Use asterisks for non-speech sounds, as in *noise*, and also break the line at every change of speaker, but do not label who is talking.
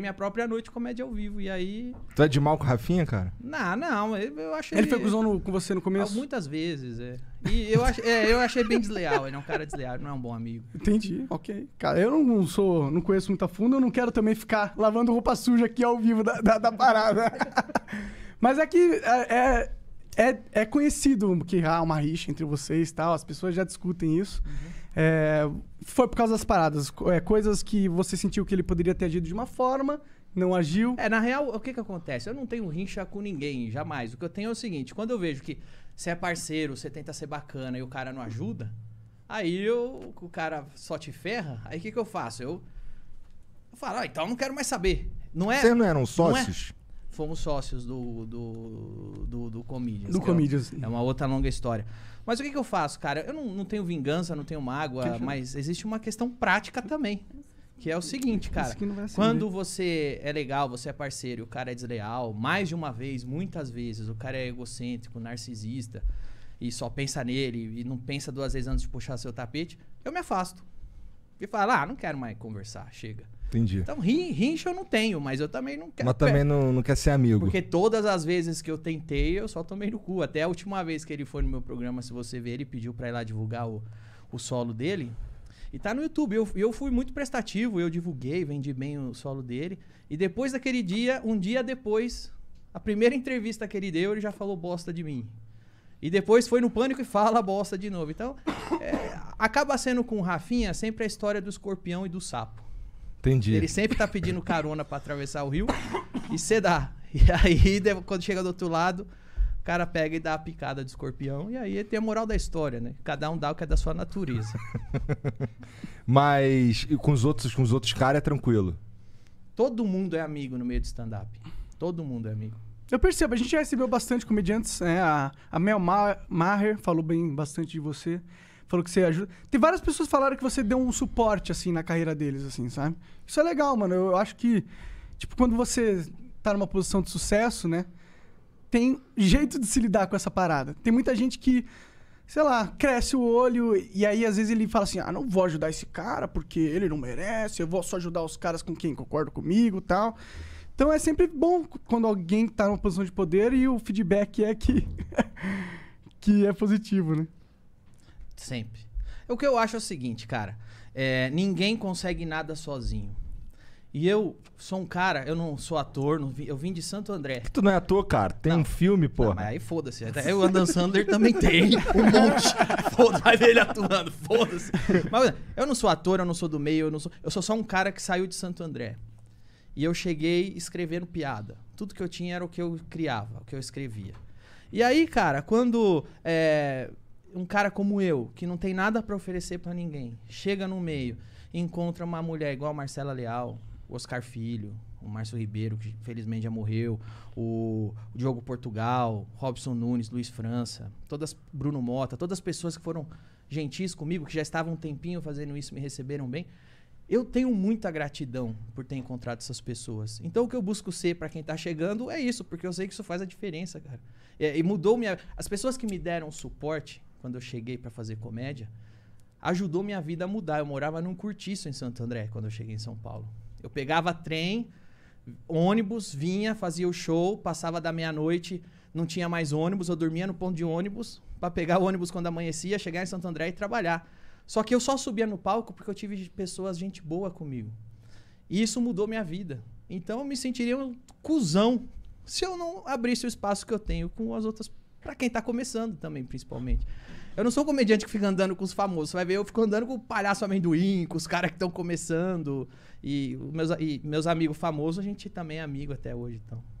minha própria noite comédia ao vivo. E aí.
Tu é de mal com o Rafinha, cara?
Não, não. Eu, eu achei. Ele foi cuzão
com você no começo?
Muitas vezes, é. E eu, ach... é, eu achei bem desleal. Ele é um cara desleal, não é um bom amigo.
Entendi, ok. Cara, eu não sou. Não conheço muito a fundo. Eu não quero também ficar lavando roupa suja aqui ao vivo da, da, da parada. *laughs* Mas é que. é, é é, é conhecido que há uma rixa entre vocês e tal, as pessoas já discutem isso. Uhum. É, foi por causa das paradas, é, coisas que você sentiu que ele poderia ter agido de uma forma,
não agiu. É, na real, o que que acontece? Eu não tenho rincha com ninguém, jamais. O que eu tenho é o seguinte, quando eu vejo que você é parceiro, você tenta ser bacana e o cara não ajuda, aí eu, o cara só te ferra, aí o que que eu faço? Eu, eu falo, ah, então eu não quero mais saber. Não é... Vocês não eram sócios? Não é, fomos sócios do, do, do, do Comedians. Do Comedians. É, uma outra longa história. Mas o que, que eu faço, cara? Eu não, não tenho vingança, não tenho mágoa, mas existe uma questão prática também. Que é o seguinte, cara. Quando você é legal, você é parceiro, o cara é desleal, mais de uma vez, muitas vezes, o cara é egocêntrico, narcisista, e só pensa nele, e não pensa duas vezes antes de puxar seu tapete, eu me afasto. E fala, ah, não quero mais conversar, chega. Entendi. Então, rincha eu não tenho, mas eu também não quero.
Mas também não, não quer ser amigo. Porque
todas as vezes que eu tentei, eu só tomei no cu. Até a última vez que ele foi no meu programa, se você ver, ele pediu pra ir lá divulgar o, o solo dele. E tá no YouTube. Eu, eu fui muito prestativo, eu divulguei, vendi bem o solo dele. E depois daquele dia, um dia depois, a primeira entrevista que ele deu, ele já falou bosta de mim. E depois foi no pânico e fala bosta de novo. Então, é, Acaba sendo com o Rafinha sempre a história do escorpião e do sapo. Entendi. Ele sempre tá pedindo carona para atravessar o rio e você dá. E aí, quando chega do outro lado, o cara pega e dá a picada de escorpião. E aí tem a moral da história, né? Cada um dá o que é da sua natureza.
*laughs* Mas com os outros, com os outros caras é tranquilo.
Todo mundo é amigo no meio do stand-up. Todo mundo é amigo. Eu percebo, a gente já recebeu bastante comediantes.
Né? A, a Mel Maher falou bem bastante de você falou que você ajuda. Tem várias pessoas que falaram que você deu um suporte, assim, na carreira deles, assim, sabe? Isso é legal, mano. Eu acho que, tipo, quando você tá numa posição de sucesso, né? Tem jeito de se lidar com essa parada. Tem muita gente que, sei lá, cresce o olho e aí às vezes ele fala assim: ah, não vou ajudar esse cara porque ele não merece, eu vou só ajudar os caras com quem concorda comigo tal. Então é sempre bom quando alguém tá numa posição de poder e o feedback é que, *laughs* que é positivo, né?
Sempre. O que eu acho é o seguinte, cara. É, ninguém consegue nada sozinho. E eu sou um cara, eu não sou ator, não vi, eu vim de Santo André. Que tu não é ator, cara? Tem não, um filme, pô. Mas aí foda-se. Até o Adam Sandler também tem. Um monte. *laughs* foda-se ele atuando, foda-se. Mas eu não sou ator, eu não sou do meio, eu não sou. Eu sou só um cara que saiu de Santo André. E eu cheguei escrevendo piada. Tudo que eu tinha era o que eu criava, o que eu escrevia. E aí, cara, quando. É, um cara como eu, que não tem nada para oferecer para ninguém, chega no meio, encontra uma mulher igual a Marcela Leal, Oscar Filho, o Márcio Ribeiro, que felizmente já morreu, o, Diogo Portugal, Robson Nunes, Luiz França, todas Bruno Mota, todas as pessoas que foram gentis comigo, que já estavam um tempinho fazendo isso, me receberam bem. Eu tenho muita gratidão por ter encontrado essas pessoas. Então o que eu busco ser para quem está chegando é isso, porque eu sei que isso faz a diferença, cara. É, e mudou minha. As pessoas que me deram suporte, quando eu cheguei para fazer comédia, ajudou minha vida a mudar. Eu morava num curtiço em Santo André quando eu cheguei em São Paulo. Eu pegava trem, ônibus, vinha, fazia o show, passava da meia-noite, não tinha mais ônibus, eu dormia no ponto de ônibus para pegar o ônibus quando amanhecia, chegar em Santo André e trabalhar. Só que eu só subia no palco porque eu tive pessoas, gente boa comigo. E isso mudou minha vida. Então eu me sentiria um cuzão se eu não abrisse o espaço que eu tenho com as outras pessoas para quem tá começando também, principalmente. Eu não sou um comediante que fica andando com os famosos. Você vai ver, eu fico andando com o palhaço amendoim, com os caras que estão começando. E meus, e meus amigos famosos, a gente também é amigo até hoje, então.